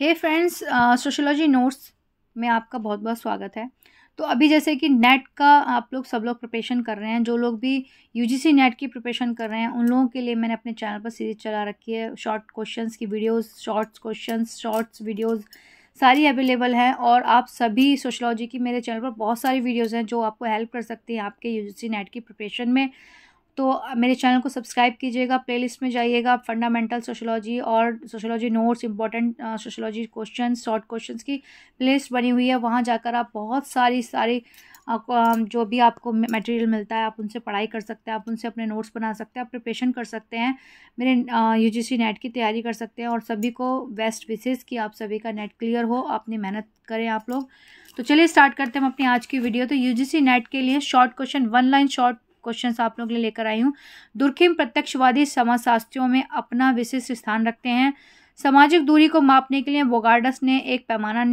हे friends sociology notes में आपका बहुत बहुत स्वागत है तो अभी जैसे कि नेट का आप लोग सब लोग प्रिपरेशन कर रहे हैं जो लोग भी यूजीसी नेट की प्रिपरेशन कर रहे हैं उन लोगों के लिए मैंने अपने चैनल पर सीरीज चला रखी है शॉर्ट क्वेश्चंस की videos shorts questions shorts videos सारी अवेलेबल हैं और आप सभी सोशलॉजी की मेरे चैनल पर बहुत सारी वीडियोज़ हैं जो आपको हेल्प कर सकती हैं आपके यू नेट की प्रिपरेशन में तो मेरे चैनल को सब्सक्राइब कीजिएगा प्लेलिस्ट में जाइएगा फंडामेंटल सोशोलॉजी और sociology notes important sociology question short question की प्लेलिस्ट बनी हुई है वहाँ जाकर आप बहुत सारी सारी जो भी आपको मटेरियल मिलता है आप उनसे पढ़ाई कर सकते हैं आप उनसे अपने नोट्स बना सकते हैं आप प्रिपरेशन कर सकते हैं मेरे यूजीसी नेट की तैयारी कर सकते हैं और सभी को बेस्ट विशेष कि आप सभी का नेट क्लियर हो अपनी मेहनत करें आप लोग तो चलिए स्टार्ट करते हैं हम अपनी आज की वीडियो तो यूजीसी नेट के लिए short question one line short question आप लोग के लिए लेकर आई हूँ दुर्खिम प्रत्यक्षवादी समाजशास्त्रियों में अपना विशिष्ट स्थान रखते हैं सामाजिक दूरी को मापने के लिए बोगार्डस ने एक पैमाना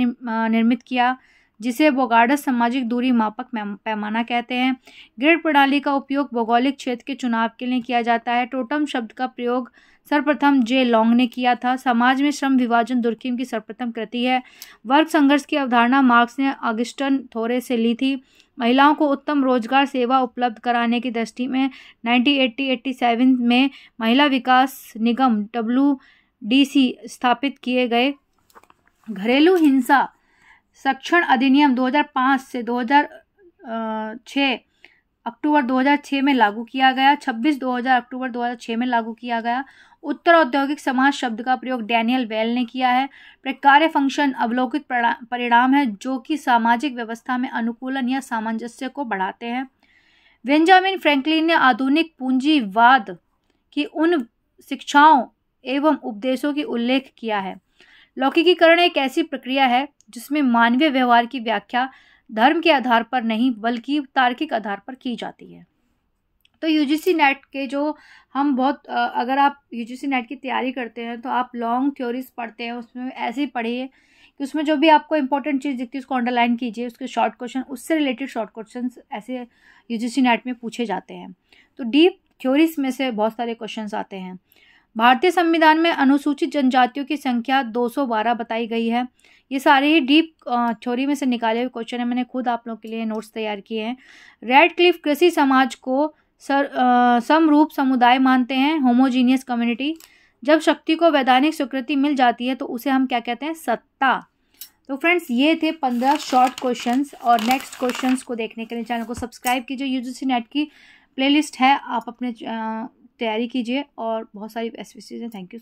निर्मित किया जिसे बोगार्डस सामाजिक दूरी मापक पैमाना कहते हैं ग्रिड प्रणाली का उपयोग भौगोलिक क्षेत्र के चुनाव के लिए किया जाता है टोटम शब्द का प्रयोग सर्वप्रथम जे लॉन्ग ने किया था समाज में श्रम विभाजन दुर्खिम की सर्वप्रथम कृति है वर्ग संघर्ष की अवधारणा मार्क्स ने ऑगस्टन थोरे से ली थी महिलाओं को उत्तम रोजगार सेवा उपलब्ध कराने की दृष्टि में नाइनटीन एट्टी एट्टी सेवन में महिला विकास निगम डब्ल्यू डी सी स्थापित किए गए घरेलू हिंसा सक्षण अधिनियम 2005 से 2006 अक्टूबर 2006 में लागू किया गया 26 2000 अक्टूबर 2006 में लागू किया गया उत्तर औद्योगिक समाज शब्द का प्रयोग डैनियल वेल ने किया है प्रकार्य फंक्शन अवलोकित परिणाम है जो कि सामाजिक व्यवस्था में अनुकूलन या सामंजस्य को बढ़ाते हैं बेंजामिन फ्रैंकलिन ने आधुनिक पूंजीवाद की उन शिक्षाओं एवं उपदेशों की उल्लेख किया है लौकिकीकरण एक ऐसी प्रक्रिया है जिसमें मानवीय व्यवहार की व्याख्या धर्म के आधार पर नहीं बल्कि तार्किक आधार पर की जाती है तो यू जी सी नेट के जो हम बहुत अगर आप यू जी सी नेट की तैयारी करते हैं तो आप लॉन्ग थ्योरीज पढ़ते हैं उसमें ऐसे ही पढ़िए कि उसमें जो भी आपको इंपॉर्टेंट चीज़ दिखती है उसको अंडरलाइन कीजिए उसके शॉर्ट क्वेश्चन उससे रिलेटेड शॉर्ट क्वेश्चन ऐसे यू जी सी नेट में पूछे जाते हैं तो डीप थ्योरीज में से बहुत सारे क्वेश्चन आते हैं भारतीय संविधान में अनुसूचित जनजातियों की संख्या 212 बताई गई है ये सारे ही डीप थ्योरी में से निकाले हुए क्वेश्चन है मैंने खुद आप लोग के लिए नोट्स तैयार किए हैं रेड क्लिफ कृषि समाज को सर समरूप समुदाय मानते हैं होमोजीनियस कम्युनिटी जब शक्ति को वैधानिक स्वीकृति मिल जाती है तो उसे हम क्या कहते हैं सत्ता तो फ्रेंड्स ये थे पंद्रह शॉर्ट क्वेश्चंस और नेक्स्ट क्वेश्चंस को देखने के लिए चैनल को सब्सक्राइब कीजिए यूजीसी नेट की प्लेलिस्ट है आप अपने तैयारी कीजिए और बहुत सारी बेस्ट हैं थैंक यू